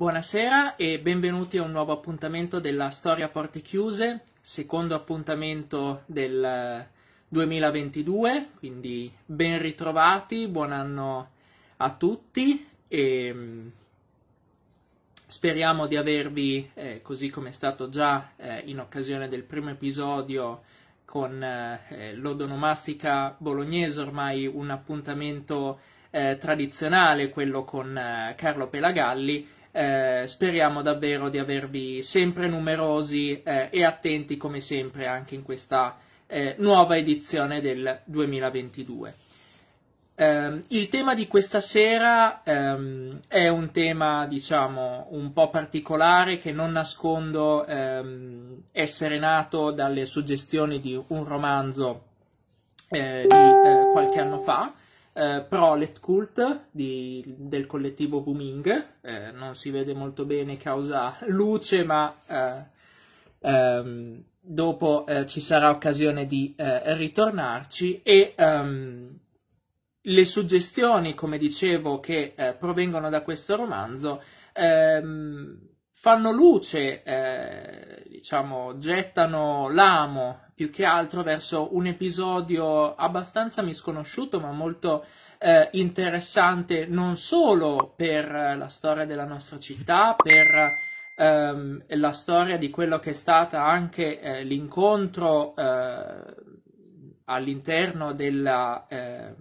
Buonasera e benvenuti a un nuovo appuntamento della Storia a Porte Chiuse, secondo appuntamento del 2022, eh, quindi ben ritrovati, buon anno a tutti e mm, speriamo di avervi, eh, così come è stato già eh, in occasione del primo episodio con eh, eh l'odonomastica bolognese, ormai un appuntamento eh, tradizionale, quello con Carlo Pelagalli, eh, speriamo davvero di avervi sempre numerosi eh, e attenti come sempre anche in questa eh, nuova edizione del 2022. Ehm, il tema di questa sera ehm, è un tema, diciamo, un po' particolare che non nascondo ehm, essere nato dalle suggestioni di un romanzo eh, di eh, qualche anno fa, eh, Prolet Cult di, del collettivo Wuming, eh, non si vede molto bene causa luce, ma eh, ehm, dopo eh, ci sarà occasione di eh, ritornarci e ehm, le suggestioni, come dicevo, che eh, provengono da questo romanzo ehm, fanno luce, diciamo, gettano l'amo più che altro verso un episodio abbastanza misconosciuto ma molto eh, interessante non solo per eh, la storia della nostra città, per ehm, la storia di quello che è stato anche eh, l'incontro eh, all'interno della, eh,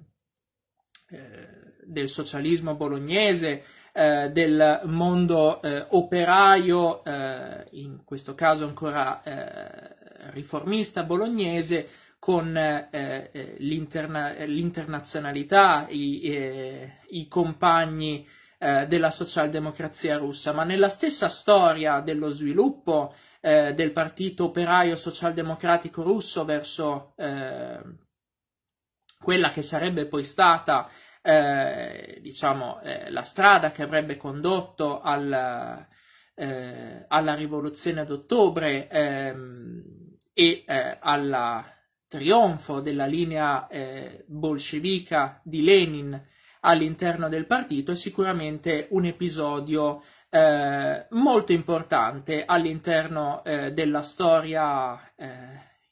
eh, del socialismo bolognese, eh, del mondo eh, operaio, eh, in questo caso ancora riformista bolognese con eh, eh, l'interna- l'internazionalità, i, eh, i compagni eh, della socialdemocrazia russa, ma nella stessa storia dello sviluppo eh, del partito operaio socialdemocratico russo verso eh, quella che sarebbe poi stata diciamo, la strada che avrebbe condotto al, alla rivoluzione d'ottobre. Ehm, e eh, al trionfo della linea eh, bolscevica di Lenin all'interno del partito è sicuramente un episodio eh, molto importante all'interno eh, della storia eh,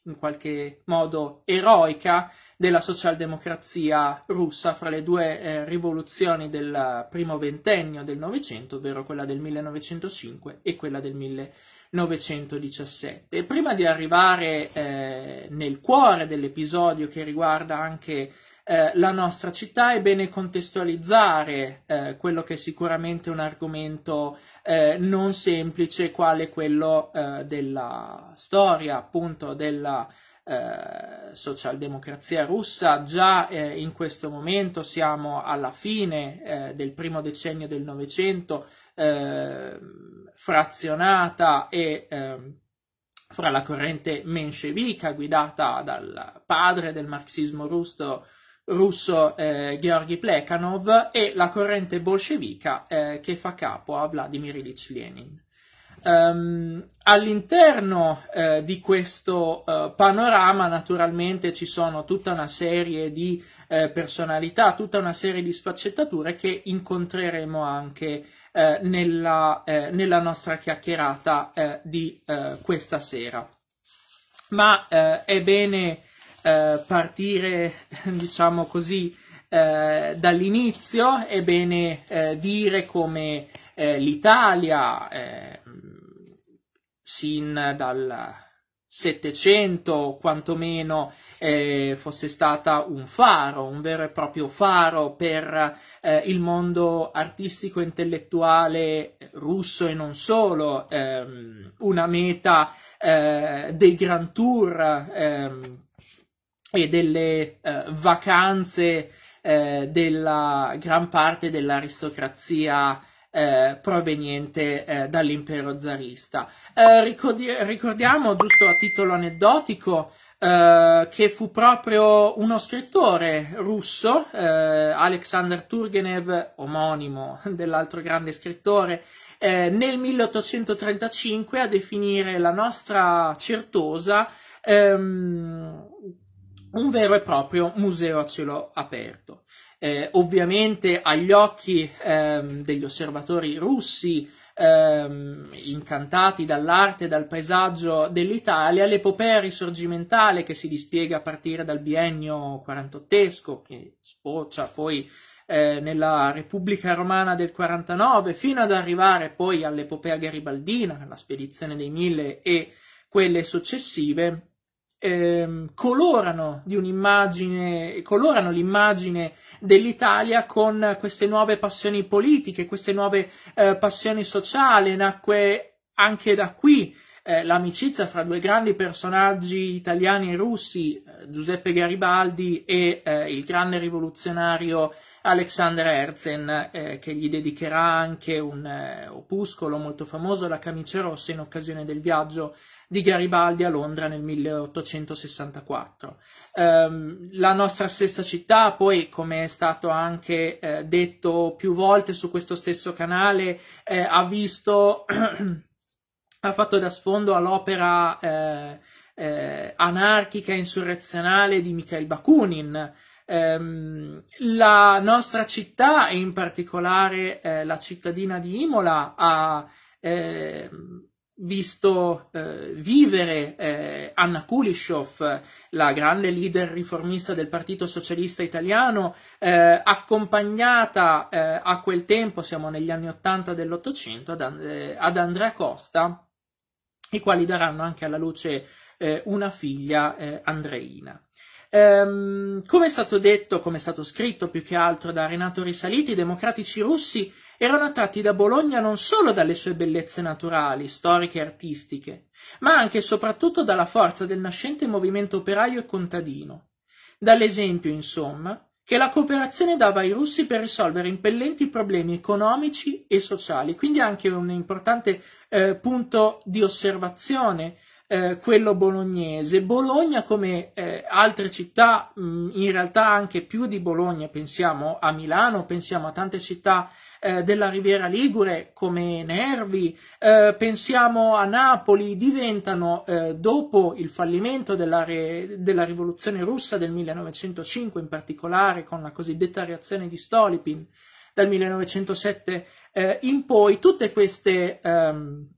in qualche modo eroica della socialdemocrazia russa fra le due eh, rivoluzioni del primo ventennio del Novecento, ovvero quella del 1905 e quella del 1905. 1917. Prima di arrivare eh, nel cuore dell'episodio che riguarda anche eh, la nostra città, è bene contestualizzare eh, quello che è sicuramente un argomento eh, non semplice, quale quello eh, della storia, appunto, della eh, socialdemocrazia russa. Già eh, in questo momento siamo alla fine eh, del primo decennio del Novecento, eh, frazionata e eh, fra la corrente menscevica guidata dal padre del marxismo russo, russo eh, Georgi Plekhanov e la corrente bolscevica eh, che fa capo a Vladimir Ilyich Lenin. Um, all'interno eh, di questo eh, panorama naturalmente ci sono tutta una serie di eh, personalità, tutta una serie di sfaccettature che incontreremo anche eh, nella, eh, nella, nostra chiacchierata eh, di eh, questa sera. Ma eh, è bene eh, partire, diciamo così, dall'inizio, è bene dire come l'Italia, ehm, sin dal Settecento, quantomeno, eh, fosse stata un faro, un vero e proprio faro per eh, il mondo artistico intellettuale russo e non solo, ehm, una meta eh, dei Grand Tour ehm, e delle eh, vacanze eh, della gran parte dell'aristocrazia eh, proveniente eh, dall'impero zarista. Eh, ricordi- ricordiamo, giusto a titolo aneddotico, eh, che fu proprio uno scrittore russo, eh, Alexander Turgenev, omonimo dell'altro grande scrittore, eh, nel 1835 a definire la nostra Certosa ehm, un vero e proprio museo a cielo aperto. Eh, ovviamente agli occhi ehm, degli osservatori russi, ehm, incantati dall'arte e dal paesaggio dell'Italia, l'epopea risorgimentale che si dispiega a partire dal biennio 48 che sboccia poi eh, nella Repubblica Romana del 49, fino ad arrivare poi all'epopea garibaldina, la spedizione dei Mille e quelle successive, ehm, colorano di un'immagine, colorano l'immagine dell'Italia con queste nuove passioni politiche, queste nuove eh, passioni sociali, nacque anche da qui eh, l'amicizia fra due grandi personaggi italiani e russi, eh, Giuseppe Garibaldi e eh, il grande rivoluzionario Alexander Herzen, eh, che gli dedicherà anche un eh, opuscolo molto famoso, La camicia rossa, in occasione del viaggio di Garibaldi a Londra nel 1864. Ehm, la nostra stessa città, poi, come è stato anche eh, detto più volte su questo stesso canale, ha visto ha fatto da sfondo all'opera eh, eh, anarchica e insurrezionale di Mikhail Bakunin. Ehm, la nostra città, e in particolare eh, la cittadina di Imola, ha ehm, visto eh, vivere eh, Anna Kulishov, la grande leader riformista del Partito Socialista Italiano, eh, accompagnata eh, a quel tempo, siamo negli anni Ottanta dell'Ottocento, ad, And- eh, ad Andrea Costa, i quali daranno anche alla luce eh, una figlia eh, Andreina. Ehm, come è stato detto, come è stato scritto più che altro da Renato Risaliti, i democratici russi erano attratti da Bologna non solo dalle sue bellezze naturali, storiche e artistiche, ma anche e soprattutto dalla forza del nascente movimento operaio e contadino. Dall'esempio, insomma, che la cooperazione dava ai russi per risolvere impellenti problemi economici e sociali, quindi anche un importante eh, punto di osservazione eh, quello bolognese. Bologna, come eh, altre città, mh, mm, in realtà anche più di Bologna, pensiamo a Milano, pensiamo a tante città eh, della Riviera Ligure come Nervi, eh, pensiamo a Napoli, diventano eh, dopo il fallimento della, re, della, rivoluzione russa del 1905, in particolare con la cosiddetta reazione di Stolypin dal 1907 eh, in poi, tutte queste... Ehm,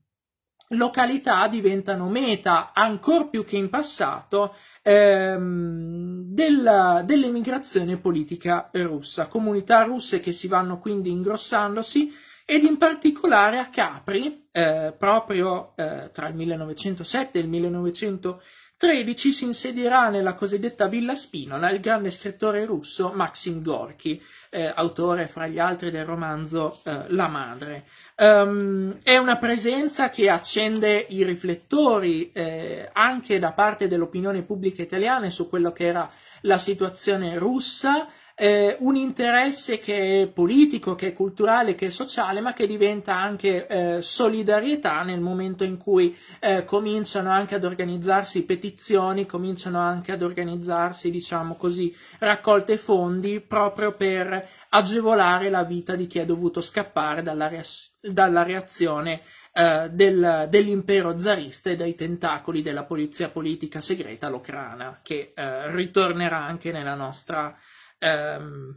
località diventano meta, ancor più che in passato, ehm, della, dell'emigrazione politica russa. Comunità russe che si vanno quindi ingrossandosi ed in particolare a Capri, eh, proprio eh, tra il 1907 e il 1900 13 si insedierà nella cosiddetta Villa Spinola il grande scrittore russo Maxim Gorky, eh, autore fra gli altri del romanzo eh, La madre. Um, è una presenza che accende i riflettori eh, anche da parte dell'opinione pubblica italiana su quello che era la situazione russa eh, un interesse che è politico, che è culturale, che è sociale, ma che diventa anche eh, solidarietà nel momento in cui eh, cominciano anche ad organizzarsi petizioni, cominciano anche ad organizzarsi, diciamo così, raccolte fondi proprio per agevolare la vita di chi è dovuto scappare dalla, re- dalla reazione eh, del, dell'impero zarista e dai tentacoli della polizia politica segreta locrana, che eh, ritornerà anche nella nostra ehm,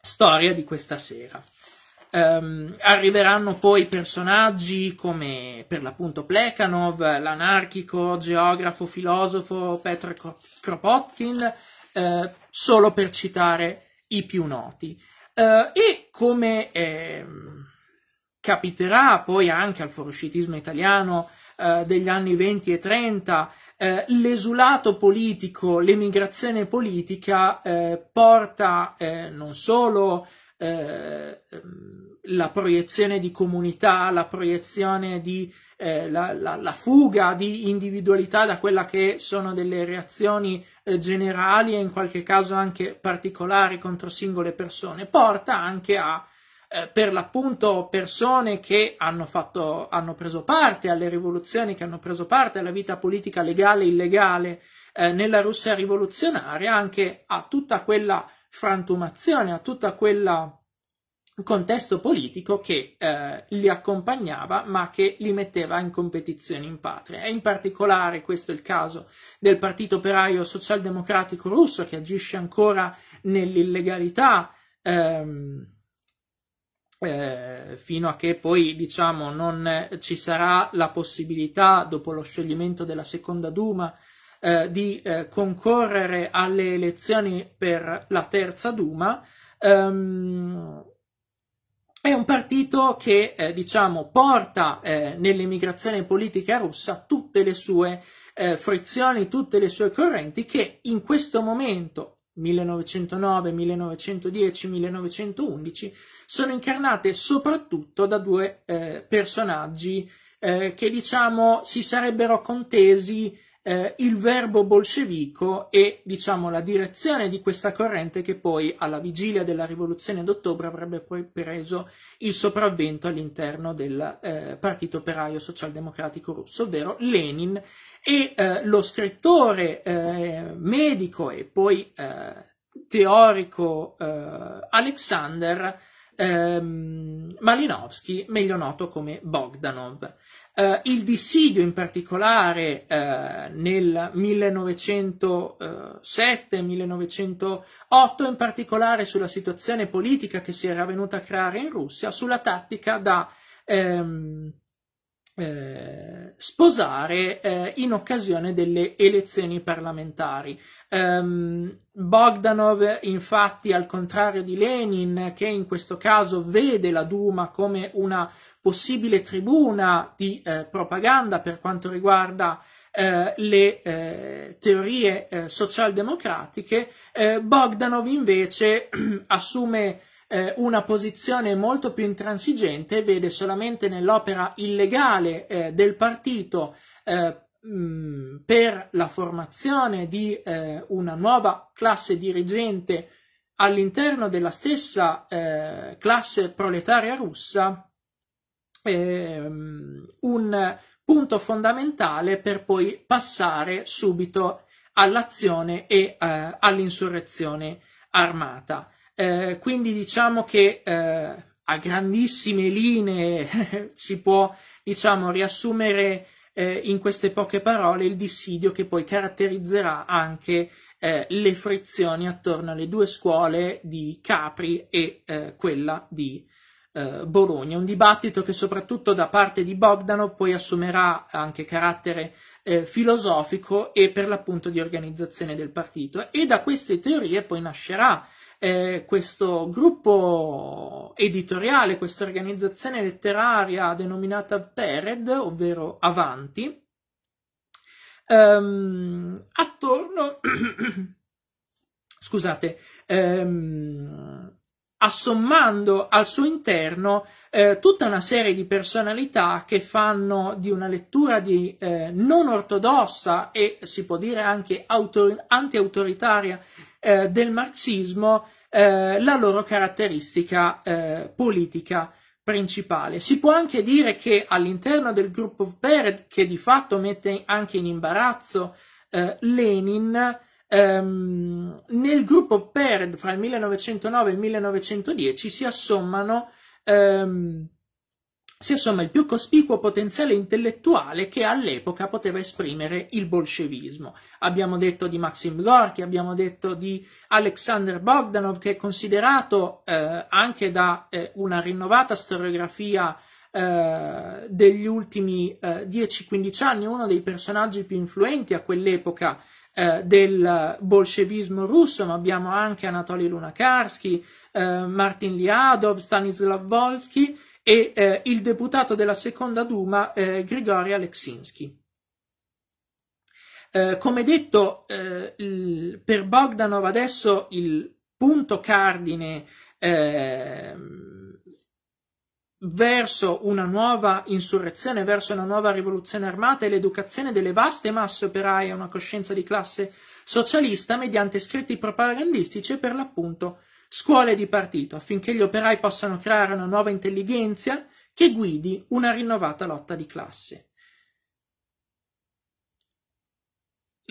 storia di questa sera. Um, arriveranno poi personaggi come per l'appunto Plekhanov, l'anarchico, geografo, filosofo Petr Kropotkin, uh, solo per citare i più noti. Uh, e come eh, capiterà poi anche al foruscitismo italiano uh, degli anni 20 e 30, eh, l'esulato politico, l'emigrazione politica eh, porta eh, non solo eh, ehm, la proiezione di comunità, la proiezione di eh, la, la, la, fuga di individualità da quella che sono delle reazioni eh, generali e in qualche caso anche particolari contro singole persone, porta anche a eh, per l'appunto persone che hanno, fatto, hanno preso parte alle rivoluzioni, che hanno preso parte alla vita politica legale e illegale eh, nella Russia rivoluzionaria, anche a tutta quella frantumazione, a tutto quel contesto politico che eh, li accompagnava ma che li metteva in competizione in patria. E in particolare questo è il caso del Partito Operaio Socialdemocratico Russo che agisce ancora nell'illegalità ehm, eh, fino a che poi diciamo non eh, ci sarà la possibilità dopo lo scioglimento della seconda Duma eh, di eh, concorrere alle elezioni per la terza Duma ehm, è un partito che eh, diciamo porta nell'emigrazione politica russa tutte le sue frizioni, tutte le sue correnti che in questo momento 1909, 1910, 1911 sono incarnate soprattutto da due eh, personaggi eh, che diciamo si sarebbero contesi eh, il verbo bolscevico e diciamo la direzione di questa corrente che poi alla vigilia della rivoluzione d'ottobre avrebbe poi preso il sopravvento all'interno del eh, Partito Operaio Socialdemocratico Russo, ovvero Lenin e eh, lo scrittore eh, medico e poi eh, teorico eh, Alexander ehm, Malinowski, meglio noto come Bogdanov eh, il dissidio in particolare eh, nel 1907-1908, in particolare sulla situazione politica che si era venuta a creare in Russia, sulla tattica da ehm, eh, sposare eh, in occasione delle elezioni parlamentari. Um, Bogdanov, infatti, al contrario di Lenin, che in questo caso vede la Duma come una possibile tribuna di eh, propaganda per quanto riguarda eh, le eh, teorie eh, socialdemocratiche, eh, Bogdanov invece assume eh, una posizione molto più intransigente, vede solamente nell'opera illegale eh, del partito eh, mh, per la formazione di eh, una nuova classe dirigente all'interno della stessa eh, classe proletaria russa ehm, un punto fondamentale per poi passare subito all'azione e eh, all'insurrezione armata. Eh, quindi diciamo che eh, a grandissime linee si può diciamo, riassumere eh, in queste poche parole il dissidio che poi caratterizzerà anche eh, le frizioni attorno alle due scuole di Capri e eh, quella di eh, Bologna, un dibattito che soprattutto da parte di Bogdanov poi assumerà anche carattere eh, filosofico e per l'appunto di organizzazione del partito e da queste teorie poi nascerà eh, questo gruppo editoriale, questa organizzazione letteraria denominata Pered, ovvero Avanti, ehm, attorno, scusate, ehm, assommando al suo interno eh, tutta una serie di personalità che fanno di una lettura di eh, non ortodossa e si può dire anche autor- anti-autoritaria eh, del marxismo eh, la loro caratteristica eh, politica principale. Si può anche dire che all'interno del gruppo of Pered, che di fatto mette anche in imbarazzo eh, Lenin, ehm, nel gruppo of Pered fra il 1909 e il 1910 si assommano ehm, sia insomma il più cospicuo potenziale intellettuale che all'epoca poteva esprimere il bolscevismo. Abbiamo detto di Maxim Gorky, abbiamo detto di Alexander Bogdanov, che è considerato eh, anche da eh, una rinnovata storiografia eh, degli ultimi 10-15 eh, anni uno dei personaggi più influenti a quell'epoca eh, del bolscevismo russo, ma abbiamo anche Anatoly Lunakarsky, eh, Martin Liadov, Stanislav Volsky, e eh, il deputato della seconda Duma eh, Grigori Aleksinsky. Eh, come detto, eh, il, per Bogdanov adesso il punto cardine ehm, verso una nuova insurrezione, verso una nuova rivoluzione armata è l'educazione delle vaste masse operaie a una coscienza di classe socialista mediante scritti propagandistici e per l'appunto scuole di partito affinché gli operai possano creare una nuova intelligenza che guidi una rinnovata lotta di classe.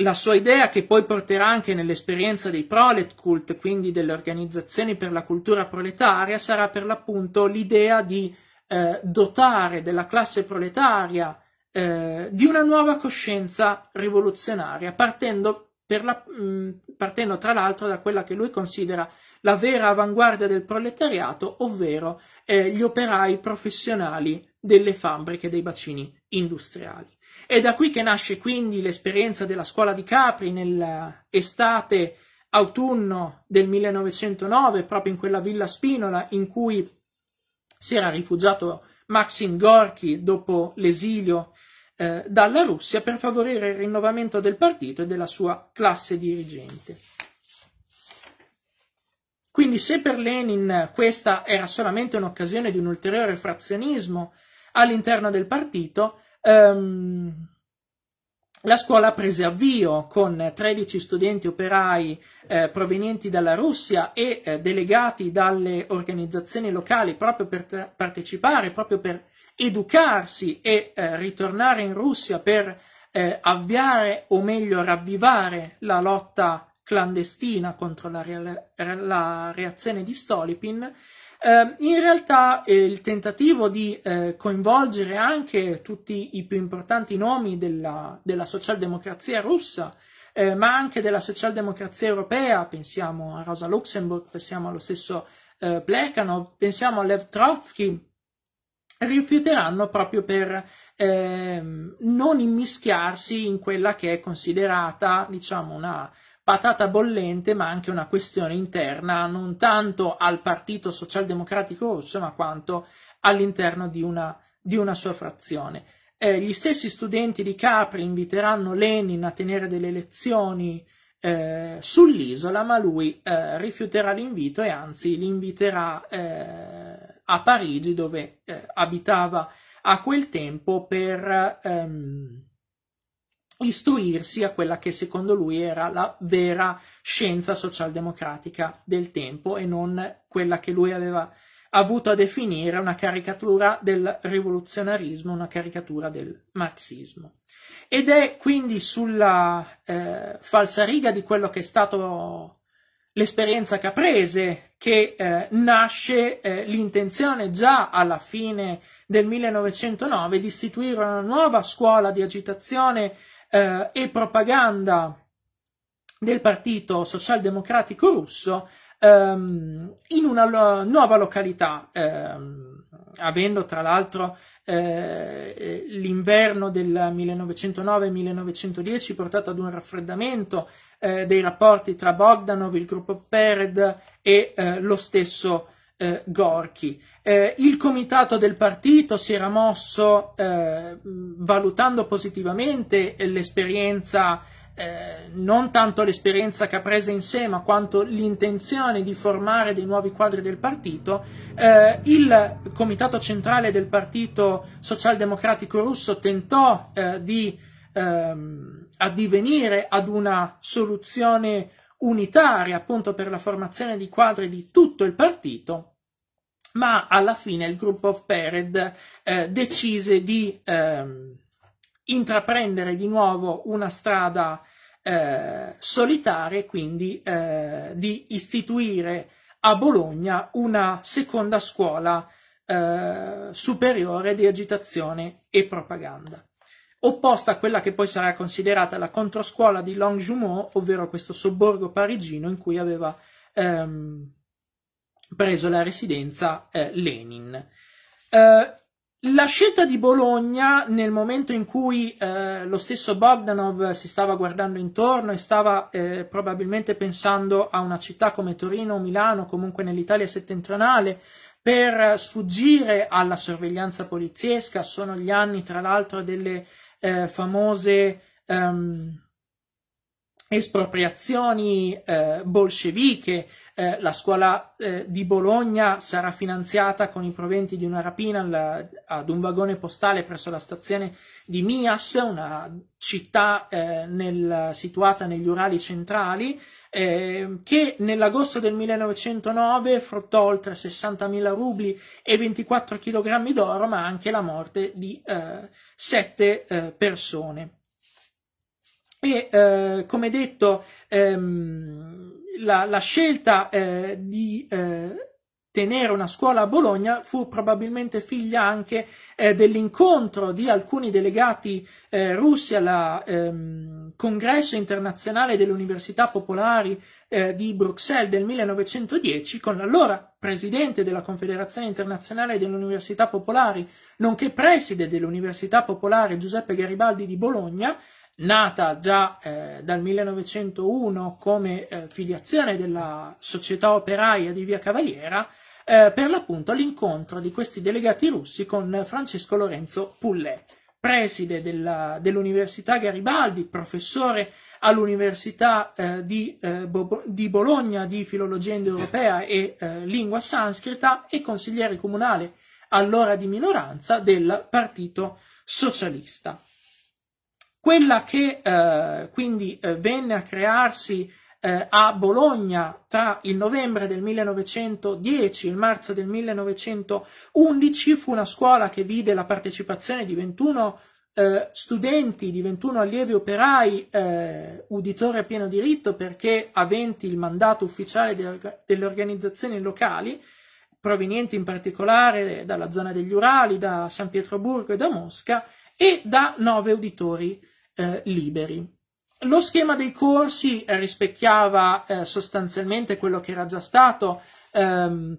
La sua idea, che poi porterà anche nell'esperienza dei prolet cult, quindi delle organizzazioni per la cultura proletaria, sarà per l'appunto l'idea di eh, dotare della classe proletaria eh, di una nuova coscienza rivoluzionaria, partendo per la, mh, mm, partendo tra l'altro da quella che lui considera la vera avanguardia del proletariato, ovvero eh, gli operai professionali delle fabbriche dei bacini industriali. È da qui che nasce quindi l'esperienza della scuola di Capri nell'estate autunno del 1909, proprio in quella villa spinola in cui si era rifugiato Maxim Gorky dopo l'esilio eh, dalla Russia per favorire il rinnovamento del partito e della sua classe dirigente. Quindi se per Lenin questa era solamente un'occasione di un ulteriore frazionismo all'interno del partito, ehm, la scuola prese avvio con 13 studenti operai eh, provenienti dalla Russia e eh, delegati dalle organizzazioni locali proprio per partecipare, proprio per educarsi e eh, ritornare in Russia per eh, avviare o meglio ravvivare la lotta clandestina contro la, re- la reazione di Stolypin, eh, in realtà eh, il tentativo di eh, coinvolgere anche tutti i più importanti nomi della, della socialdemocrazia russa, eh, ma anche della socialdemocrazia europea, pensiamo a Rosa Luxemburg, pensiamo allo stesso Plekhanov, pensiamo a Lev Trotsky, rifiuteranno proprio per eh, non immischiarsi in quella che è considerata, diciamo, una patata bollente, ma anche una questione interna, non tanto al Partito Socialdemocratico Russo, ma quanto all'interno di una, di una sua frazione. Eh, gli stessi studenti di Capri inviteranno Lenin a tenere delle lezioni eh, sull'isola, ma lui eh, rifiuterà l'invito e anzi li inviterà eh, a Parigi dove eh, abitava a quel tempo per ehm, istruirsi a quella che secondo lui era la vera scienza socialdemocratica del tempo e non quella che lui aveva avuto a definire una caricatura del rivoluzionarismo, una caricatura del marxismo. Ed è quindi sulla eh, riga di quello che è stato l'esperienza caprese che eh, nasce eh, l'intenzione già alla fine del 1909 di istituire una nuova scuola di agitazione eh, e propaganda del Partito Socialdemocratico Russo ehm, in una lo- nuova località. Ehm, avendo tra l'altro eh, l'inverno del 1909-1910 portato ad un raffreddamento eh, dei rapporti tra Bogdanov, il gruppo Pered e eh, lo stesso eh, Gorky. Eh, il comitato del partito si era mosso eh, valutando positivamente l'esperienza eh, non tanto l'esperienza che ha preso in sé, ma quanto l'intenzione di formare dei nuovi quadri del partito, eh, il comitato centrale del partito socialdemocratico russo tentò eh, di ehm, addivenire ad una soluzione unitaria appunto per la formazione di quadri di tutto il partito, ma alla fine il Group of Pered eh, decise di ehm, intraprendere di nuovo una strada eh, solitaria e quindi eh, di istituire a Bologna una seconda scuola eh, superiore di agitazione e propaganda, opposta a quella che poi sarà considerata la controscuola di Longjumeau, ovvero questo sobborgo parigino in cui aveva ehm, preso la residenza eh, Lenin. Uh, la scelta di Bologna nel momento in cui eh, lo stesso Bogdanov si stava guardando intorno e stava eh, probabilmente pensando a una città come Torino o Milano, comunque nell'Italia settentrionale, per sfuggire alla sorveglianza poliziesca, sono gli anni tra l'altro delle eh, famose ehm, espropriazioni eh, bolsceviche, eh, la scuola eh, di Bologna sarà finanziata con i proventi di una rapina alla, ad un vagone postale presso la stazione di Mias, una città eh, nel, situata negli Urali centrali, eh, che nell'agosto del 1909 fruttò oltre 60.000 rubli e 24 kg d'oro, ma anche la morte di eh, sette eh, persone. E eh, come detto, ehm, la, la, scelta eh, di eh, tenere una scuola a Bologna fu probabilmente figlia anche eh, dell'incontro di alcuni delegati eh, russi al ehm, congresso internazionale delle università popolari eh, di Bruxelles del 1910 con l'allora presidente della Confederazione internazionale delle università popolari, nonché preside dell'Università Popolare Giuseppe Garibaldi di Bologna, nata già eh, dal 1901 come eh, filiazione della società operaia di Via Cavaliera, eh, per l'appunto l'incontro di questi delegati russi con Francesco Lorenzo Pullet, preside dell'Università Garibaldi, professore all'Università eh, di, eh, di, Bologna di filologia indoeuropea e eh, lingua sanscrita e consigliere comunale allora di minoranza del Partito Socialista. Quella che eh, quindi eh, venne a crearsi eh, a Bologna tra il novembre del 1910 e il marzo del 1911 fu una scuola che vide la partecipazione di 21 eh, studenti, di 21 allievi operai, eh, uditore a pieno diritto perché aventi il mandato ufficiale de delle organizzazioni locali, provenienti in particolare dalla zona degli Urali, da San Pietroburgo e da Mosca, e da nove uditori eh, liberi. Lo schema dei corsi eh, rispecchiava eh, sostanzialmente quello che era già stato ehm,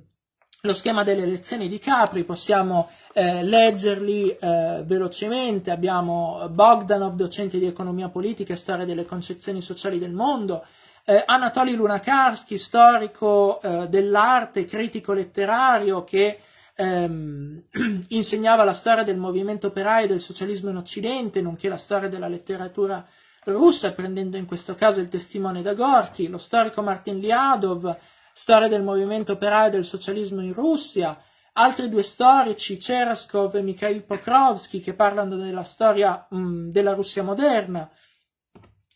lo schema delle lezioni di Capri, possiamo eh, leggerli eh, velocemente, abbiamo Bogdanov, docente di economia politica e storia delle concezioni sociali del mondo, eh, Anatoly Lunakarski, storico eh, dell'arte, critico letterario che ehm, insegnava la storia del movimento operaio e del socialismo in Occidente, nonché la storia della letteratura russa, prendendo in questo caso il testimone da Gorky, lo storico Martin Liadov, storia del movimento operaio e del socialismo in Russia, altri due storici, Cheraskov e Mikhail Pokrovsky, che parlano della storia mh, mm, della Russia moderna,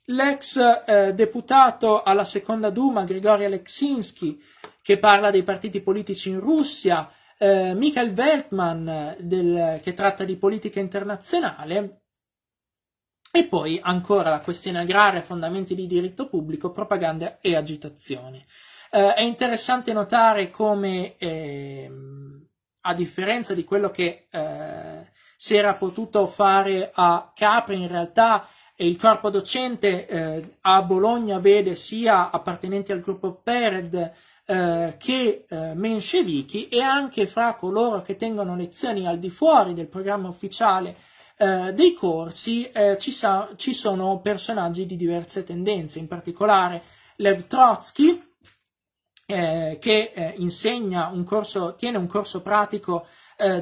l'ex eh, deputato alla seconda Duma Grigori Aleksinsky, che parla dei partiti politici in Russia, eh, Michael Weltman del, che tratta di politica internazionale e poi ancora la questione agraria, fondamenti di diritto pubblico, propaganda e agitazione. Eh, è interessante notare come, eh, a differenza di quello che eh, si era potuto fare a Capri, in realtà il corpo docente eh, a Bologna vede sia appartenenti al gruppo Pered eh, che eh, menscevichi e anche fra coloro che tengono lezioni al di fuori del programma ufficiale eh, dei corsi eh, ci, sa- ci, sono personaggi di diverse tendenze, in particolare Lev Trotsky, eh, che insegna un corso, tiene un corso pratico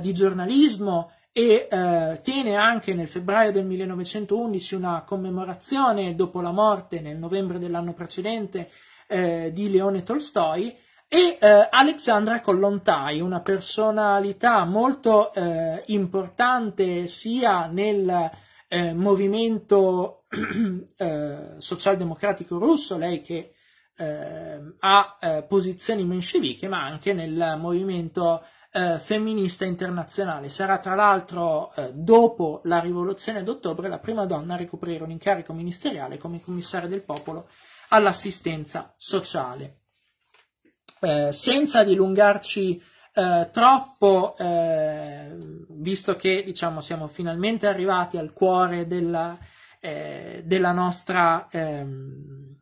di giornalismo e eh, tiene anche nel febbraio del 1911 una commemorazione dopo la morte nel novembre dell'anno precedente eh, di Leone Tolstoi, e eh, Alexandra Collontai, una personalità molto eh, importante sia nel eh, movimento eh, socialdemocratico russo, lei che eh, ha posizioni mensceviche, ma anche nel movimento eh, femminista internazionale. Sarà tra l'altro, eh, dopo la rivoluzione d'ottobre, la prima donna a ricoprire un incarico ministeriale come commissario del popolo all'assistenza sociale. Eh, senza dilungarci eh, troppo, eh, visto che diciamo, siamo finalmente arrivati al cuore della, eh, della, nostra, ehm,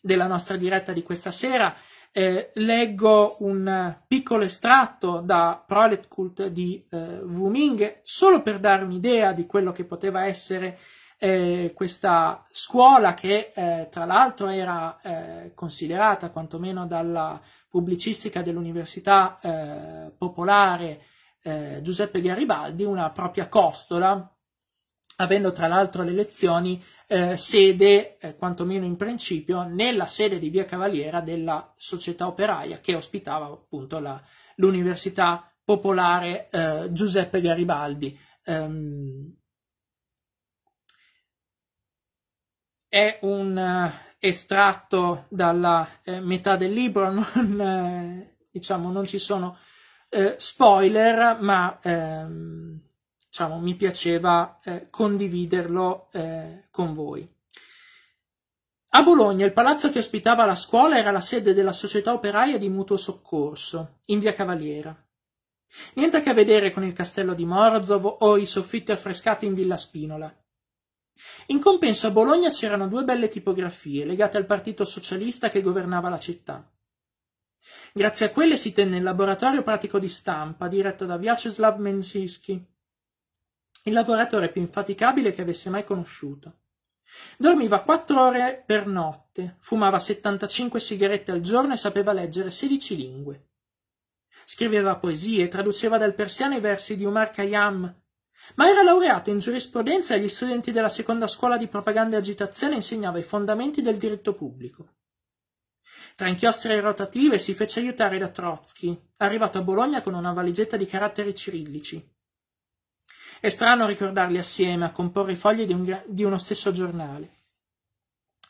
della nostra diretta di questa sera, eh, leggo un piccolo estratto da Prolet Cult Wu eh, Ming, solo per dare un'idea di quello che poteva essere eh, questa scuola che eh, tra l'altro era eh, considerata quantomeno dalla pubblicistica dell'Università eh, Popolare eh, Giuseppe Garibaldi una propria costola, avendo tra l'altro le lezioni eh, sede, quantomeno in principio, nella sede di Via Cavaliera della società operaia che ospitava appunto la, l'Università Popolare Giuseppe Garibaldi. Um, è un eh, estratto dalla eh, metà del libro, non, eh, diciamo, non ci sono eh, spoiler, ma ehm, diciamo, mi piaceva eh, condividerlo eh, con voi. A Bologna il palazzo che ospitava la scuola era la sede della società operaia di mutuo soccorso, in via Cavaliera. Niente a che vedere con il castello di Morozov o i soffitti affrescati in Villa Spinola. In compenso a Bologna c'erano due belle tipografie legate al partito socialista che governava la città. Grazie a quelle si tenne il laboratorio pratico di stampa diretto da Vyacheslav Menzinsky, il lavoratore più infaticabile che avesse mai conosciuto. Dormiva quattro ore per notte, fumava 75 sigarette al giorno e sapeva leggere 16 lingue. Scriveva poesie, traduceva dal persiano i versi di Umar Khayyam, ma era laureato in giurisprudenza e agli studenti della seconda scuola di propaganda e agitazione insegnava i fondamenti del diritto pubblico. Tra inchiostre rotative si fece aiutare da Trotsky, arrivato a Bologna con una valigetta di caratteri cirillici. È strano ricordarli assieme a comporre i fogli di, un, di uno stesso giornale.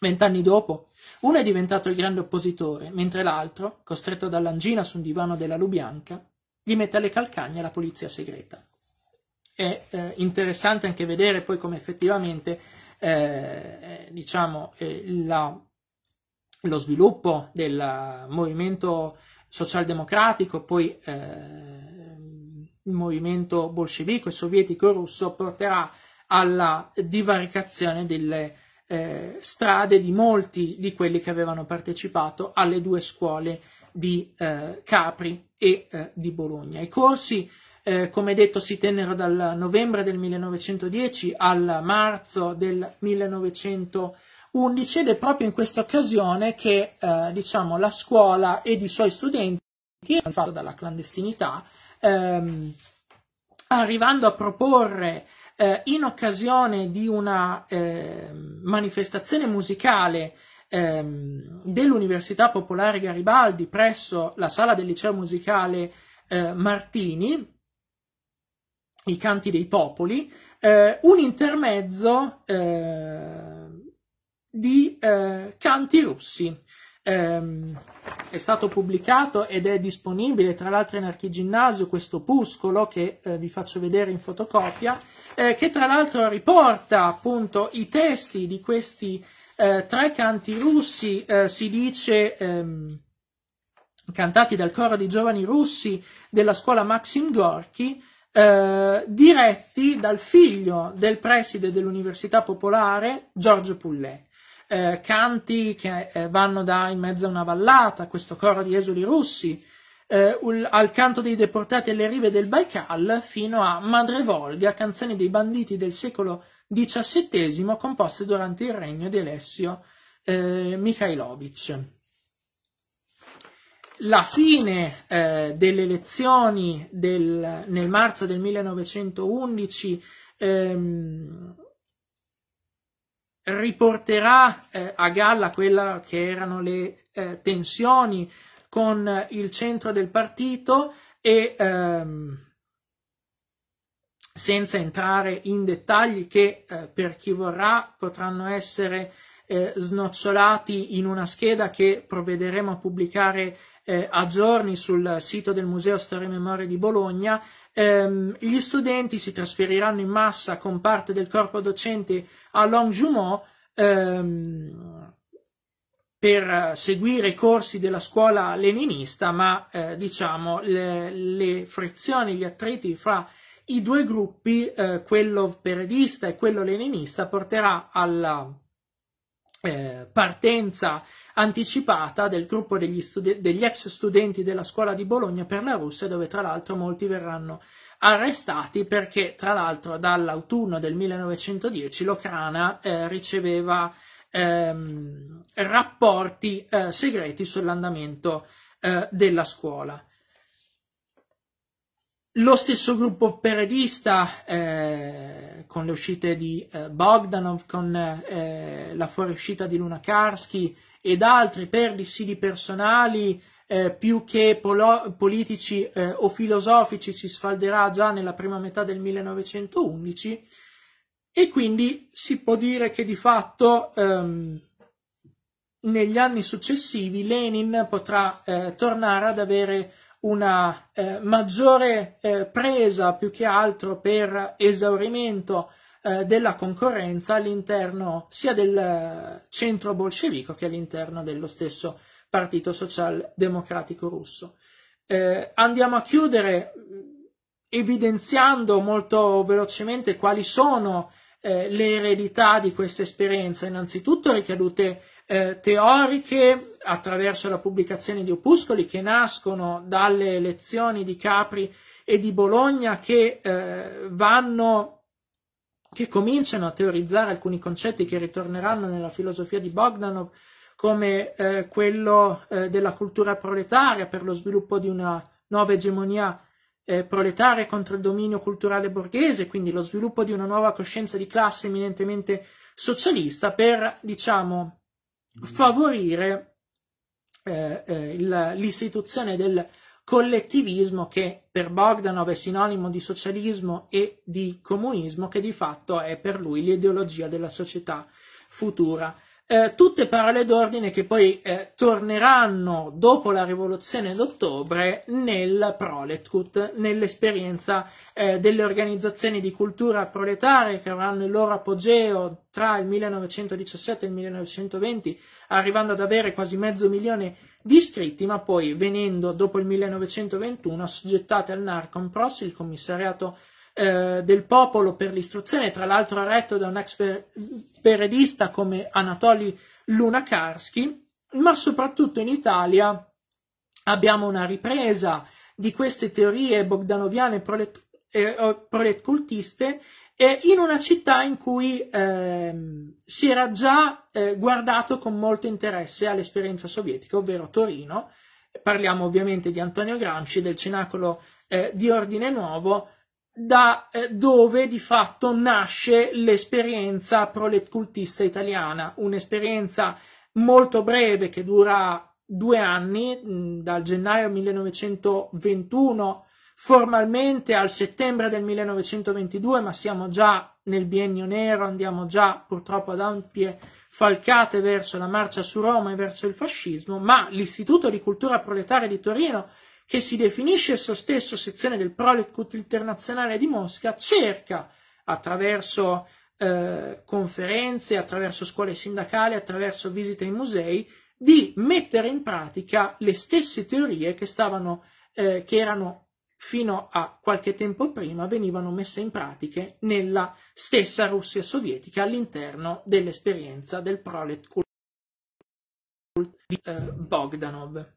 Vent'anni dopo, uno è diventato il grande oppositore, mentre l'altro, costretto dall'angina su un divano della Lubianca, gli mette alle calcagna la polizia segreta è eh, interessante anche vedere poi come effettivamente eh, eh, diciamo, eh, la, lo sviluppo del movimento socialdemocratico, poi eh, il movimento bolscevico e sovietico russo porterà alla divaricazione delle eh, strade di molti di quelli che avevano partecipato alle due scuole di Capri e di Bologna. I corsi eh, come detto si tennero dal novembre del 1910 al marzo del 1911 ed è proprio in questa occasione che eh, diciamo, la scuola ed i suoi studenti, fatto dalla clandestinità, ehm, arrivando a proporre eh, in occasione di una ehm, manifestazione musicale ehm, dell'Università Popolare Garibaldi presso la sala del liceo musicale eh, Martini, i canti dei popoli, eh, un intermezzo eh, di eh, canti russi. Ehm, è stato pubblicato ed è disponibile tra l'altro in archiginnasio questo opuscolo che eh, vi faccio vedere in fotocopia, eh, che tra l'altro riporta appunto i testi di questi eh, tre canti russi, si dice ehm, cantati dal coro di giovani russi della scuola Maxim Gorky, eh, diretti dal figlio del preside dell'Università Popolare, Giorgio Pullè. Eh, canti che eh, vanno da In mezzo a una vallata, questo coro di esuli russi, eh, al canto dei deportati alle rive del Baikal, fino a Madre Volga, canzoni dei banditi del secolo XVII composte durante il regno di Alessio eh, Mikhailovich la fine eh, delle elezioni del, nel marzo del 1911 ehm, riporterà eh, a galla quelle che erano le eh, tensioni con il centro del partito e ehm, senza entrare in dettagli che eh, per chi vorrà potranno essere eh, snocciolati in una scheda che provvederemo a pubblicare eh, a giorni sul sito del Museo Storia e Memoria di Bologna, ehm, gli studenti si trasferiranno in massa con parte del corpo docente a Longjumeau ehm, per seguire i corsi della scuola leninista, ma eh, diciamo le, le, frizioni, gli attriti fra i due gruppi, eh, quello peredista e quello leninista, porterà alla eh, partenza anticipata del gruppo degli, studen- degli, ex studenti della scuola di Bologna per la Russia, dove tra l'altro molti verranno arrestati perché tra l'altro dall'autunno del 1910 l'Ocrana eh, riceveva ehm, rapporti eh, segreti sull'andamento eh, della scuola. Lo stesso gruppo peredista, eh, con le uscite di eh, Bogdanov, con eh, la fuoriuscita di Lunakarsky ed altri per dissidi personali eh, più che polo- politici eh, o filosofici, si sfalderà già nella prima metà del 1911 e quindi si può dire che di fatto ehm, negli anni successivi Lenin potrà eh, tornare ad avere una eh, maggiore eh, presa più che altro per esaurimento eh, della concorrenza all'interno sia del eh, centro bolscevico che all'interno dello stesso Partito Socialdemocratico Russo. Eh, andiamo a chiudere mm, evidenziando molto velocemente quali sono eh, le eredità di questa esperienza, innanzitutto ricadute eh, teoriche attraverso la pubblicazione di opuscoli che nascono dalle lezioni di Capri e di Bologna che eh, vanno che cominciano a teorizzare alcuni concetti che ritorneranno nella filosofia di Bogdanov come eh, quello eh, della cultura proletaria per lo sviluppo di una nuova egemonia eh, proletaria contro il dominio culturale borghese, quindi lo sviluppo di una nuova coscienza di classe eminentemente socialista per, diciamo, favorire eh, eh, l'istituzione del collettivismo che per Bogdanov è sinonimo di socialismo e di comunismo, che di fatto è per lui l'ideologia della società futura eh, tutte parole d'ordine che poi eh, torneranno dopo la rivoluzione d'ottobre nel Proletcut, nell'esperienza eh, delle organizzazioni di cultura proletaria che avranno il loro apogeo tra il 1917 e il 1920, arrivando ad avere quasi mezzo milione di iscritti, ma poi venendo dopo il 1921 assoggettate al Narcompros, il commissariato eh, del popolo per l'istruzione, tra l'altro retto da un ex peredista come Anatoly Lunakarsky, ma soprattutto in Italia abbiamo una ripresa di queste teorie bogdanoviane prolet, eh, proletcultiste eh, in una città in cui eh, si era già eh, guardato con molto interesse all'esperienza sovietica, ovvero Torino. Parliamo ovviamente di Antonio Gramsci, del cenacolo eh, di Ordine Nuovo, da eh, dove di fatto nasce l'esperienza prolet italiana, un'esperienza molto breve che dura due anni, dal gennaio 1921 formalmente al settembre del 1922, ma siamo già nel biennio nero, andiamo già purtroppo ad ampie falcate verso la marcia su Roma e verso il fascismo, ma l'Istituto di Cultura Proletaria di Torino che si definisce esso stesso sezione del Proletcut internazionale di Mosca, cerca attraverso eh, conferenze, attraverso scuole sindacali, attraverso visite ai musei, di mettere in pratica le stesse teorie che, stavano, eh, che erano fino a qualche tempo prima venivano messe in pratica nella stessa Russia sovietica all'interno dell'esperienza del Prolet Kult di eh, Bogdanov.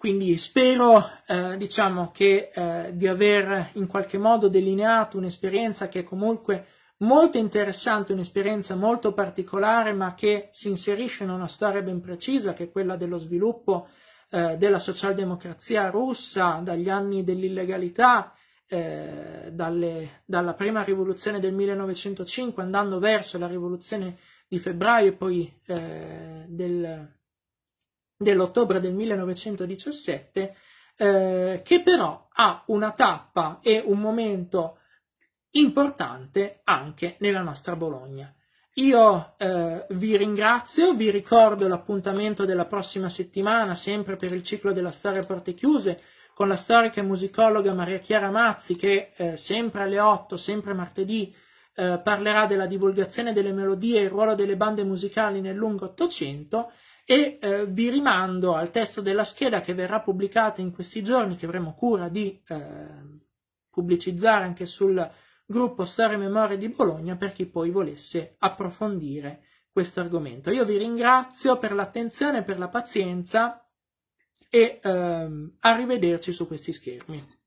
Quindi spero eh, diciamo che, eh, di aver in qualche modo delineato un'esperienza che è comunque molto interessante, un'esperienza molto particolare, ma che si inserisce in una storia ben precisa, che è quella dello sviluppo eh, della socialdemocrazia russa dagli anni dell'illegalità, eh, dalle, dalla prima rivoluzione del 1905 andando verso la rivoluzione di febbraio e poi eh, del dell'ottobre del 1917, eh, che però ha una tappa e un momento importante anche nella nostra Bologna. Io eh, vi ringrazio, vi ricordo l'appuntamento della prossima settimana, sempre per il ciclo della storia a porte chiuse, con la storica e musicologa Maria Chiara Mazzi, che eh, sempre alle 8, sempre martedì, eh, parlerà della divulgazione delle melodie e il ruolo delle bande musicali nel lungo Ottocento e eh, vi rimando al testo della scheda che verrà pubblicata in questi giorni, che avremo cura di eh, pubblicizzare anche sul gruppo Storia e Memoria di Bologna per chi poi volesse approfondire questo argomento. Io vi ringrazio per l'attenzione, e per la pazienza e ehm, arrivederci su questi schermi.